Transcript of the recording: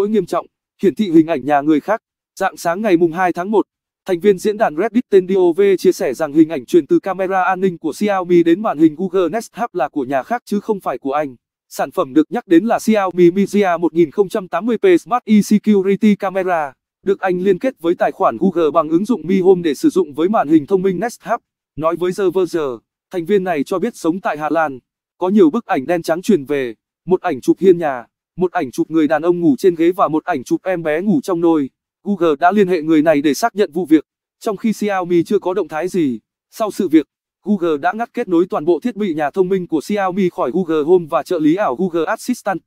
lỗi nghiêm trọng, hiển thị hình ảnh nhà người khác. Dạng sáng ngày mùng 2 tháng 1, thành viên diễn đàn Reddit tên DOV chia sẻ rằng hình ảnh truyền từ camera an ninh của Xiaomi đến màn hình Google Nest Hub là của nhà khác chứ không phải của anh. Sản phẩm được nhắc đến là Xiaomi Mi Gia 1080p Smart E-Security Camera, được anh liên kết với tài khoản Google bằng ứng dụng Mi Home để sử dụng với màn hình thông minh Nest Hub. Nói với The Verge, thành viên này cho biết sống tại Hà Lan, có nhiều bức ảnh đen trắng truyền về, một ảnh chụp hiên nhà một ảnh chụp người đàn ông ngủ trên ghế và một ảnh chụp em bé ngủ trong nôi. Google đã liên hệ người này để xác nhận vụ việc. Trong khi Xiaomi chưa có động thái gì, sau sự việc, Google đã ngắt kết nối toàn bộ thiết bị nhà thông minh của Xiaomi khỏi Google Home và trợ lý ảo Google Assistant.